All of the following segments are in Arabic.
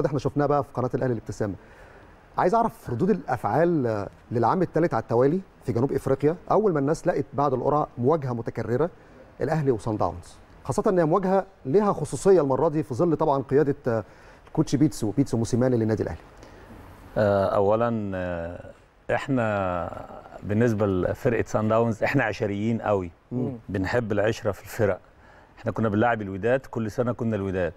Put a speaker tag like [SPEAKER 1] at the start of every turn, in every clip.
[SPEAKER 1] النهارده احنا شفناه بقى في قناه الاهلي الابتسامه عايز اعرف ردود الافعال للعام الثالث على التوالي في جنوب افريقيا اول ما الناس لقت بعد القرعه مواجهه متكرره الاهلي وصن داونز خاصه ان هي مواجهه لها خصوصيه المره دي في ظل طبعا قياده الكوتش آه، بيتسو بيتسو موسيماني للنادي الاهلي آه، اولا آه، احنا بالنسبه لفرقه سان داونز احنا عشريين قوي بنحب العشره في الفرق احنا كنا بنلاعب الوداد كل سنه كنا الوداد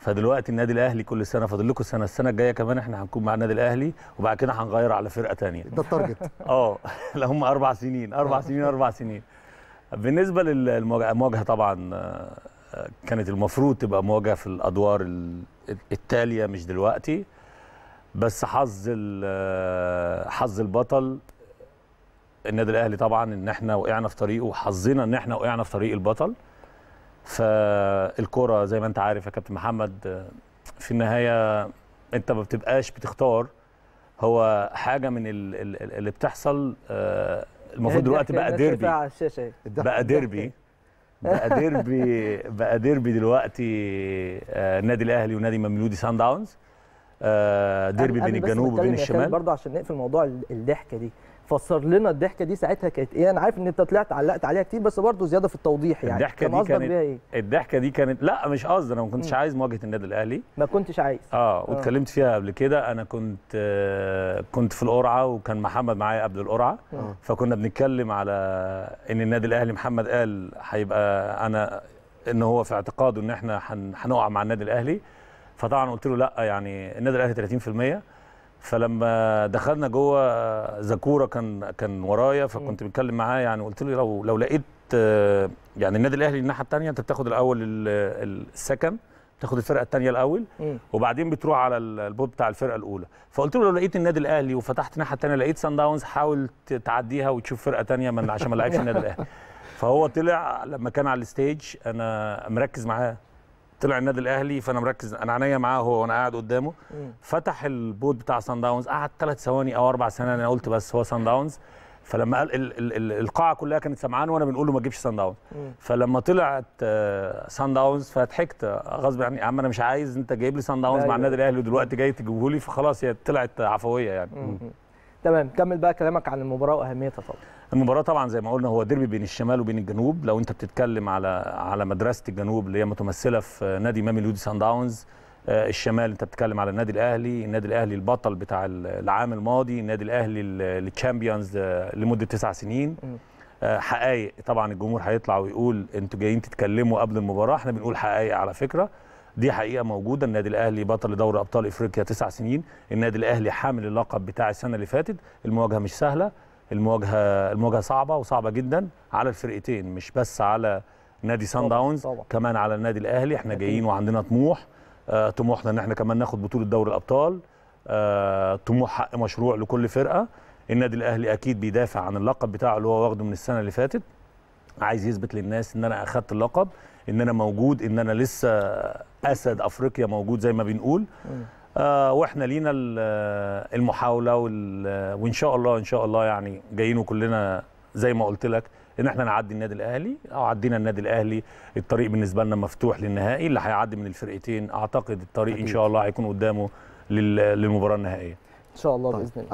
[SPEAKER 1] فدلوقتي النادي الاهلي كل سنه فاضل لكم سنه السنه الجايه كمان احنا هنكون مع النادي الاهلي وبعد كده هنغير على فرقه ثانيه ده التارجت اه لا هم اربع سنين اربع سنين اربع سنين بالنسبه للمواجهه طبعا آه، كانت المفروض تبقى مواجهه في الادوار التاليه مش دلوقتي بس حظ آه، حظ البطل النادي الاهلي طبعا ان احنا وقعنا في طريقه وحظنا ان احنا وقعنا في طريق البطل فالكرة زي ما انت عارف يا كابتن محمد في النهاية انت ما بتبقاش بتختار هو حاجة من اللي بتحصل آه، المفروض دلوقتي بقى ديربي بقى ديربي بقى ديربي بقى ديربي دلوقتي النادي آه، الاهلي ونادي مملودي سان داونز آه، ديربي بين الجنوب وبين الشمال برضه عشان نقفل موضوع الضحكه دي فسر لنا الضحكه دي ساعتها كانت ايه انا عارف ان انت طلعت علقت عليها كتير بس برضه زياده في التوضيح يعني الضحكه دي كانت إيه؟ الضحكه دي كانت لا مش قصدي انا ما كنتش عايز مواجهه النادي الاهلي ما كنتش عايز آه،, اه واتكلمت فيها قبل كده انا كنت آه كنت في القرعه وكان محمد معايا قبل القرعه آه. فكنا بنتكلم على ان النادي الاهلي محمد قال هيبقى انا ان هو في اعتقاده ان احنا هنقع مع النادي الاهلي فطبعا قلت له لا يعني النادي الاهلي 30% فلما دخلنا جوه آه، زكوره كان كان ورايا فكنت بتكلم معاه يعني قلت له لو لو لقيت آه، يعني النادي الاهلي الناحيه الثانيه انت بتاخد الاول السكن تاخد الفرقه الثانيه الاول وبعدين بتروح على البوت بتاع الفرقه الاولى فقلت له لو لقيت النادي الاهلي وفتحت الناحيه الثانيه لقيت سان داونز حاول تعديها وتشوف فرقه ثانيه من عشان ما لعبش النادي الاهلي فهو طلع لما كان على الستيج انا مركز معاه طلع النادي الاهلي فانا مركز انا عينيا معاه هو وانا قاعد قدامه فتح البوت بتاع سان داونز قعد ثلاث ثواني او اربع ثواني انا قلت بس هو سان داونز فلما قال ال ال ال القاعه كلها كانت سمعان وانا بنقول له ما تجيبش سان داونز فلما طلعت سان آه، داونز فضحكت غصب عني يا عم انا مش عايز انت جايب لي سان أيوه. داونز مع النادي الاهلي ودلوقتي جاي تجيبه لي فخلاص هي طلعت عفويه يعني مم. مم. تمام كمل بقى كلامك عن المباراه واهميتها طبعا المباراه طبعا زي ما قلنا هو ديربي بين الشمال وبين الجنوب لو انت بتتكلم على على مدرسه الجنوب اللي هي متمثله في نادي مامي لودي سان داونز آه، الشمال انت بتتكلم على النادي الاهلي النادي الاهلي البطل بتاع العام الماضي النادي الاهلي التشامبيونز آه، لمده تسع سنين آه، حقائق طبعا الجمهور هيطلع ويقول انتوا جايين تتكلموا قبل المباراه احنا بنقول حقائق على فكره دي حقيقه موجوده النادي الاهلي بطل دوري ابطال افريقيا تسع سنين النادي الاهلي حامل اللقب بتاع السنه اللي فاتت المواجهه مش سهله المواجهه المواجهه صعبه وصعبه جدا على الفرقتين مش بس على نادي سان داونز كمان على النادي الاهلي احنا جايين وعندنا طموح آه طموحنا ان احنا كمان ناخد بطوله دوري الابطال آه طموح حق مشروع لكل فرقه النادي الاهلي اكيد بيدافع عن اللقب بتاعه اللي هو واخده من السنه اللي فاتت عايز يثبت للناس ان انا اخدت اللقب ان انا موجود ان انا لسه اسد افريقيا موجود زي ما بنقول آه واحنا لينا المحاوله وان شاء الله ان شاء الله يعني جايين كلنا زي ما قلت لك ان احنا نعدي النادي الاهلي او عدينا النادي الاهلي الطريق بالنسبه لنا مفتوح للنهائي اللي هيعدي من الفرقتين اعتقد الطريق أكيد. ان شاء الله هيكون قدامه للمباراه النهائيه ان شاء الله طيب. باذن الله